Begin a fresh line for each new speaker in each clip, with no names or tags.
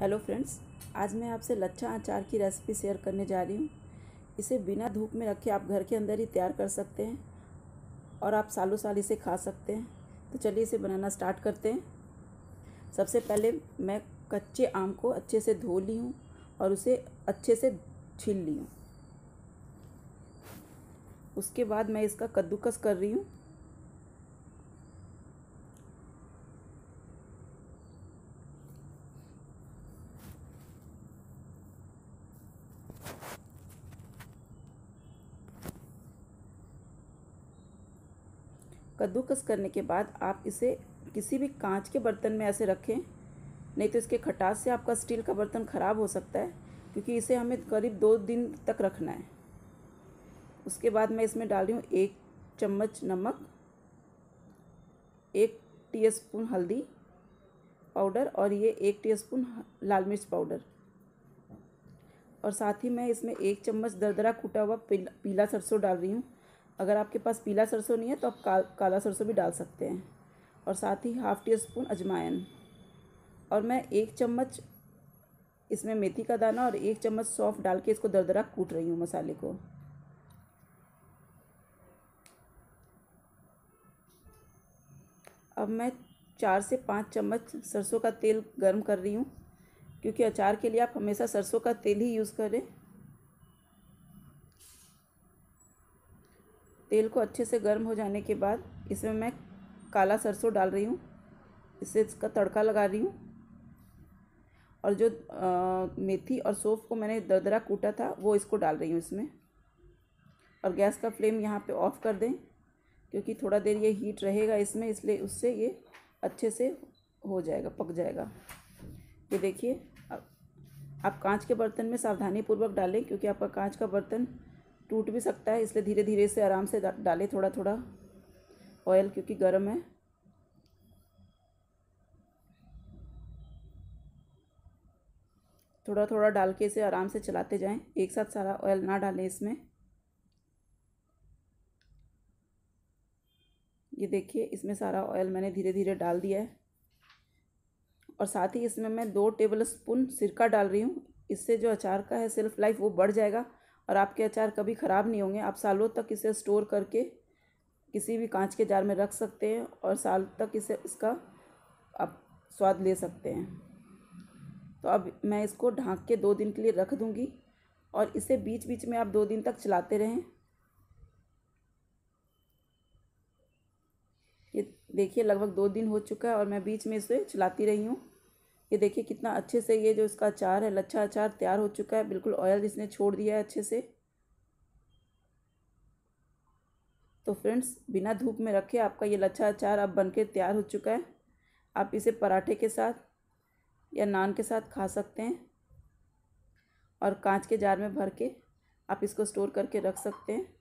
hello friends आज मैं आपसे लच्छा अचार की रेसिपी शेयर करने जा रही हूँ इसे बिना धूप में रखे आप घर के अंदर ही तैयार कर सकते हैं और आप सालों साल इसे खा सकते हैं तो चलिए इसे बनाना स्टार्ट करते हैं सबसे पहले मैं कच्चे आम को अच्छे से धो ली हूँ और उसे अच्छे से छील ली हूँ उसके बाद मैं इसका कद्दूकस कर रही हूँ कद्दूकस करने के बाद आप इसे किसी भी कांच के बर्तन में ऐसे रखें नहीं तो इसके खटास से आपका स्टील का बर्तन ख़राब हो सकता है क्योंकि इसे हमें करीब दो दिन तक रखना है उसके बाद मैं इसमें डाल रही हूँ एक चम्मच नमक एक टीस्पून हल्दी पाउडर और ये एक टीस्पून लाल मिर्च पाउडर और साथ ही मैं इसमें एक चम्मच दरदरा कूटा हुआ पीला सरसों डाल रही हूँ अगर आपके पास पीला सरसों नहीं है तो आप का, काला सरसों भी डाल सकते हैं और साथ ही हाफ़ टी स्पून अजमायन और मैं एक चम्मच इसमें मेथी का दाना और एक चम्मच सौंफ डाल के इसको दरदरा कूट रही हूँ मसाले को अब मैं चार से पाँच चम्मच सरसों का तेल गर्म कर रही हूँ क्योंकि अचार के लिए आप हमेशा सरसों का तेल ही यूज़ करें तेल को अच्छे से गर्म हो जाने के बाद इसमें मैं काला सरसों डाल रही हूँ इससे इसका तड़का लगा रही हूँ और जो आ, मेथी और सौफ को मैंने दरदरा कूटा था वो इसको डाल रही हूँ इसमें और गैस का फ्लेम यहाँ पे ऑफ़ कर दें क्योंकि थोड़ा देर ये हीट रहेगा इसमें इसलिए उससे ये अच्छे से हो जाएगा पक जाएगा ये देखिए आप कांच के बर्तन में सावधानी पूर्वक डालें क्योंकि आपका कांच का बर्तन टूट भी सकता है इसलिए धीरे धीरे से आराम से डालें थोड़ा थोड़ा ऑयल क्योंकि गर्म है थोड़ा थोड़ा डाल के इसे आराम से चलाते जाएं एक साथ सारा ऑयल ना डालें इसमें ये देखिए इसमें सारा ऑयल मैंने धीरे धीरे डाल दिया है और साथ ही इसमें मैं दो टेबल स्पून सिरका डाल रही हूँ इससे जो अचार का है सेल्फ लाइफ वो बढ़ जाएगा और आपके अचार कभी ख़राब नहीं होंगे आप सालों तक इसे स्टोर करके किसी भी कांच के जार में रख सकते हैं और साल तक इसे इसका आप स्वाद ले सकते हैं तो अब मैं इसको ढाँक के दो दिन के लिए रख दूँगी और इसे बीच बीच में आप दो दिन तक चलाते रहें ये देखिए लगभग दो दिन हो चुका है और मैं बीच में इसे चलाती रही हूँ ये देखिए कितना अच्छे से ये जो इसका अचार है लच्छा अचार तैयार हो चुका है बिल्कुल ऑयल इसने छोड़ दिया है अच्छे से तो फ्रेंड्स बिना धूप में रखे आपका ये लच्छा अचार अब बनके तैयार हो चुका है आप इसे पराठे के साथ या नान के साथ खा सकते हैं और कांच के जार में भर के आप इसको स्टोर करके रख सकते हैं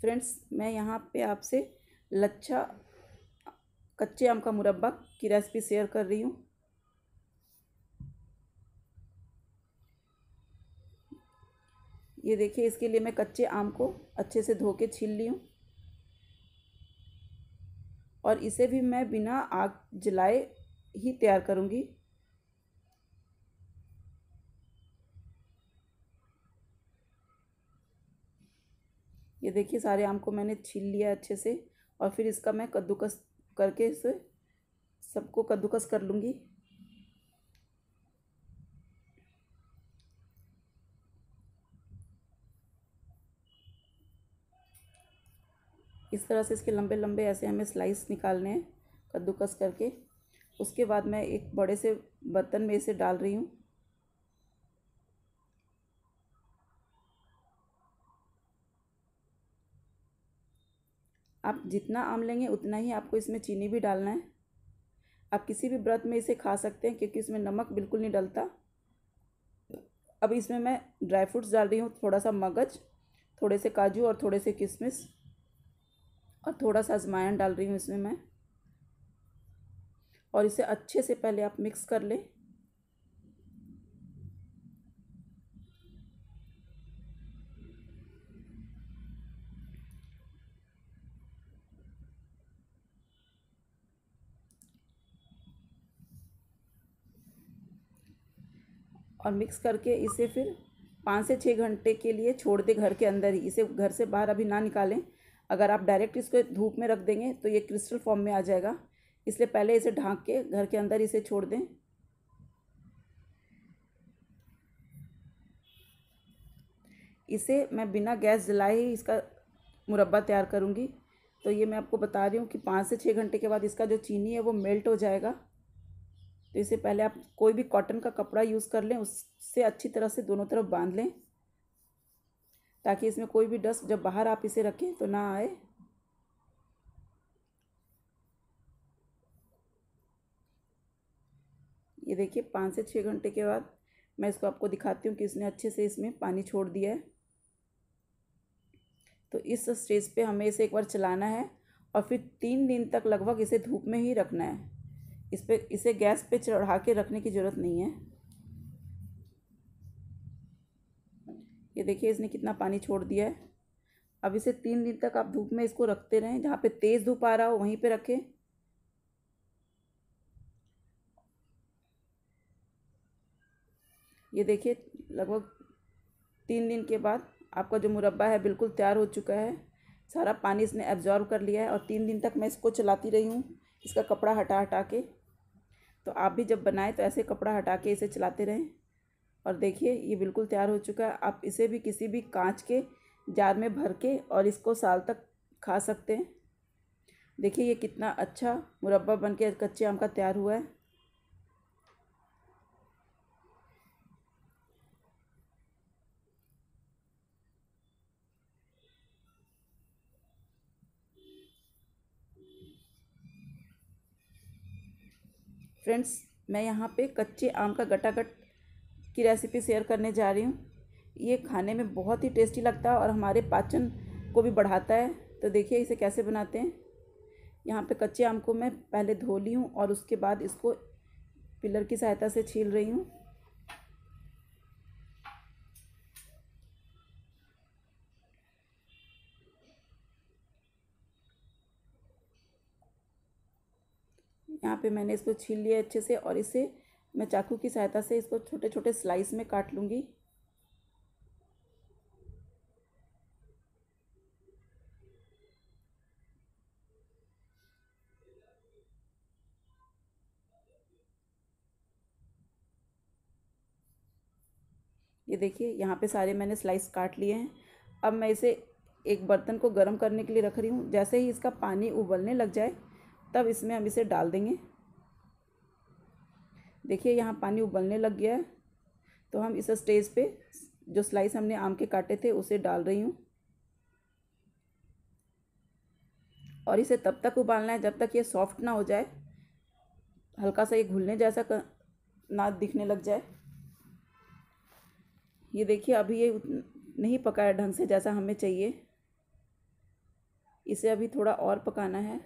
फ्रेंड्स मैं यहाँ पे आपसे लच्छा कच्चे आम का मुरब्बा की रेसिपी शेयर कर रही हूँ ये देखिए इसके लिए मैं कच्चे आम को अच्छे से धो के छील ली हूँ और इसे भी मैं बिना आग जलाए ही तैयार करूँगी ये देखिए सारे आम को मैंने छील लिया अच्छे से और फिर इसका मैं कद्दूकस करके इसे सबको कद्दूकस कर लूँगी इस तरह से इसके लंबे लंबे ऐसे हमें स्लाइस निकालने हैं कद्दूकस करके उसके बाद मैं एक बड़े से बर्तन में इसे डाल रही हूँ आप जितना आम लेंगे उतना ही आपको इसमें चीनी भी डालना है आप किसी भी व्रत में इसे खा सकते हैं क्योंकि इसमें नमक बिल्कुल नहीं डलता अब इसमें मैं ड्राई फ्रूट्स डाल रही हूँ थोड़ा सा मगज थोड़े से काजू और थोड़े से किशमिश और थोड़ा सा अजमायन डाल रही हूँ इसमें मैं और इसे अच्छे से पहले आप मिक्स कर लें और मिक्स करके इसे फिर पाँच से छः घंटे के लिए छोड़ दें घर के अंदर ही इसे घर से बाहर अभी ना निकालें अगर आप डायरेक्ट इसको धूप में रख देंगे तो ये क्रिस्टल फॉर्म में आ जाएगा इसलिए पहले इसे ढाँक के घर के अंदर इसे छोड़ दें इसे मैं बिना गैस जलाए ही इसका मुरब्बा तैयार करूँगी तो ये मैं आपको बता रही हूँ कि पाँच से छः घंटे के बाद इसका जो चीनी है वो मेल्ट हो जाएगा तो इससे पहले आप कोई भी कॉटन का कपड़ा यूज़ कर लें उससे अच्छी तरह से दोनों तरफ बांध लें ताकि इसमें कोई भी डस्ट जब बाहर आप इसे रखें तो ना आए ये देखिए पाँच से छः घंटे के बाद मैं इसको आपको दिखाती हूँ कि इसने अच्छे से इसमें पानी छोड़ दिया है तो इस स्टेज पे हमें इसे एक बार चलाना है और फिर तीन दिन तक लगभग इसे धूप में ही रखना है इस पर इसे गैस पे चढ़ा के रखने की ज़रूरत नहीं है ये देखिए इसने कितना पानी छोड़ दिया है अब इसे तीन दिन तक आप धूप में इसको रखते रहें जहाँ पे तेज़ धूप आ रहा हो वहीं पे रखें ये देखिए लगभग तीन दिन के बाद आपका जो मुरब्बा है बिल्कुल तैयार हो चुका है सारा पानी इसने एब्जॉर्व कर लिया है और तीन दिन तक मैं इसको चलाती रही हूँ इसका कपड़ा हटा हटा के तो आप भी जब बनाएं तो ऐसे कपड़ा हटा के इसे चलाते रहें और देखिए ये बिल्कुल तैयार हो चुका है आप इसे भी किसी भी कांच के जार में भर के और इसको साल तक खा सकते हैं देखिए ये कितना अच्छा मुरब्बा बन के कच्चे आम का तैयार हुआ है फ्रेंड्स मैं यहाँ पे कच्चे आम का गटागट की रेसिपी शेयर करने जा रही हूँ ये खाने में बहुत ही टेस्टी लगता है और हमारे पाचन को भी बढ़ाता है तो देखिए इसे कैसे बनाते हैं यहाँ पे कच्चे आम को मैं पहले धो ली हूँ और उसके बाद इसको पिलर की सहायता से छील रही हूँ यहाँ पे मैंने इसको छील लिया अच्छे से और इसे मैं चाकू की सहायता से इसको छोटे छोटे स्लाइस में काट लूँगी ये देखिए यहाँ पे सारे मैंने स्लाइस काट लिए हैं अब मैं इसे एक बर्तन को गर्म करने के लिए रख रही हूँ जैसे ही इसका पानी उबलने लग जाए तब इसमें हम इसे डाल देंगे देखिए यहाँ पानी उबलने लग गया है तो हम इस स्टेज पे जो स्लाइस हमने आम के काटे थे उसे डाल रही हूँ और इसे तब तक उबालना है जब तक ये सॉफ्ट ना हो जाए हल्का सा ये घुलने जैसा ना दिखने लग जाए ये देखिए अभी ये नहीं पकाया ढंग से जैसा हमें चाहिए इसे अभी थोड़ा और पकाना है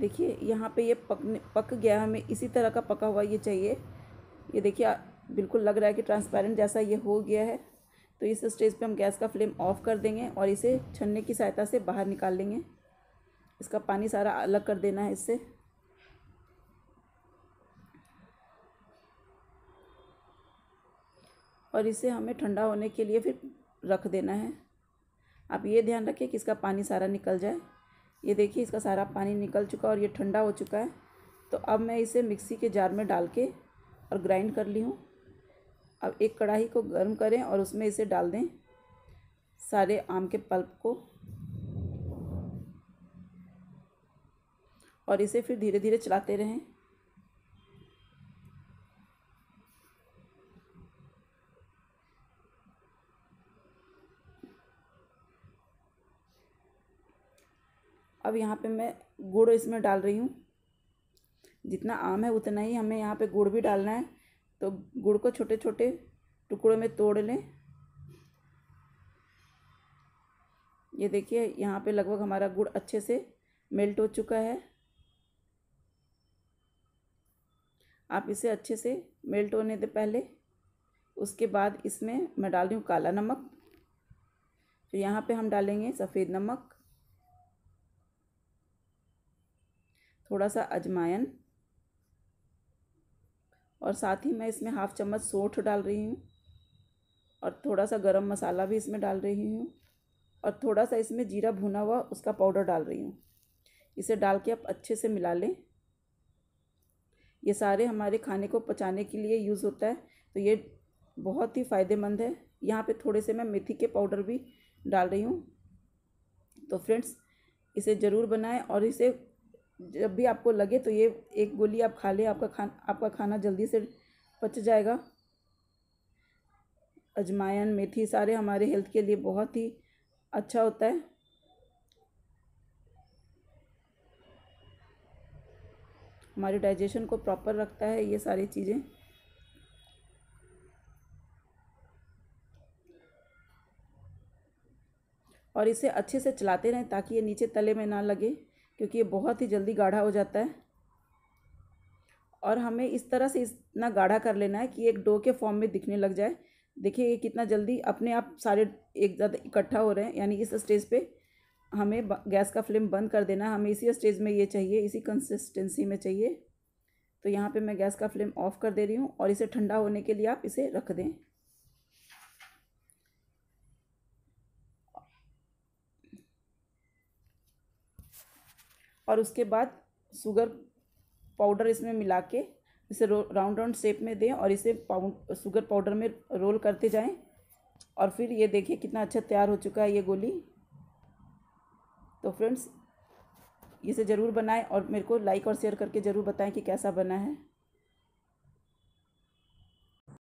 देखिए यहाँ पे ये पकने पक गया हमें इसी तरह का पका हुआ ये चाहिए ये देखिए बिल्कुल लग रहा है कि ट्रांसपेरेंट जैसा ये हो गया है तो इस स्टेज पे हम गैस का फ्लेम ऑफ कर देंगे और इसे छन्ने की सहायता से बाहर निकाल लेंगे इसका पानी सारा अलग कर देना है इससे और इसे हमें ठंडा होने के लिए फिर रख देना है आप ये ध्यान रखें कि इसका पानी सारा निकल जाए ये देखिए इसका सारा पानी निकल चुका और ये ठंडा हो चुका है तो अब मैं इसे मिक्सी के जार में डाल के और ग्राइंड कर ली हूँ अब एक कढ़ाई को गर्म करें और उसमें इसे डाल दें सारे आम के पल्प को और इसे फिर धीरे धीरे चलाते रहें अब यहाँ पे मैं गुड़ इसमें डाल रही हूँ जितना आम है उतना ही हमें यहाँ पे गुड़ भी डालना है तो गुड़ को छोटे छोटे टुकड़ों में तोड़ लें ये देखिए यहाँ पे लगभग हमारा गुड़ अच्छे से मेल्ट हो चुका है आप इसे अच्छे से मेल्ट होने दें पहले उसके बाद इसमें मैं डाल रही हूँ काला नमक तो यहाँ पे हम डालेंगे सफ़ेद नमक थोड़ा सा अजमायन और साथ ही मैं इसमें हाफ़ चम्मच सोठ डाल रही हूँ और थोड़ा सा गरम मसाला भी इसमें डाल रही हूँ और थोड़ा सा इसमें जीरा भुना हुआ उसका पाउडर डाल रही हूँ इसे डाल के आप अच्छे से मिला लें ये सारे हमारे खाने को पचाने के लिए यूज़ होता है तो ये बहुत ही फ़ायदेमंद है यहाँ पे थोड़े से मैं मेथी के पाउडर भी डाल रही हूँ तो फ्रेंड्स इसे ज़रूर बनाएं और इसे जब भी आपको लगे तो ये एक गोली आप खा लें आपका खान आपका खाना जल्दी से पच जाएगा अजमायन मेथी सारे हमारे हेल्थ के लिए बहुत ही अच्छा होता है हमारे डाइजेशन को प्रॉपर रखता है ये सारी चीज़ें और इसे अच्छे से चलाते रहें ताकि ये नीचे तले में ना लगे क्योंकि ये बहुत ही जल्दी गाढ़ा हो जाता है और हमें इस तरह से इतना गाढ़ा कर लेना है कि एक डो के फॉर्म में दिखने लग जाए देखिए ये कितना जल्दी अपने आप सारे एक ज़्यादा इकट्ठा हो रहे हैं यानी इस स्टेज पे हमें गैस का फ्लेम बंद कर देना हमें इसी स्टेज में ये चाहिए इसी कंसिस्टेंसी में चाहिए तो यहाँ पे मैं गैस का फ्लेम ऑफ़ कर दे रही हूँ और इसे ठंडा होने के लिए आप इसे रख दें और उसके बाद शुगर पाउडर इसमें मिला के इसे राउंड राउंड शेप में दें और इसे पाउंड शुगर पाउडर में रोल करते जाएं और फिर ये देखिए कितना अच्छा तैयार हो चुका है ये गोली तो फ्रेंड्स इसे ज़रूर बनाएं और मेरे को लाइक और शेयर करके ज़रूर बताएं कि कैसा बना है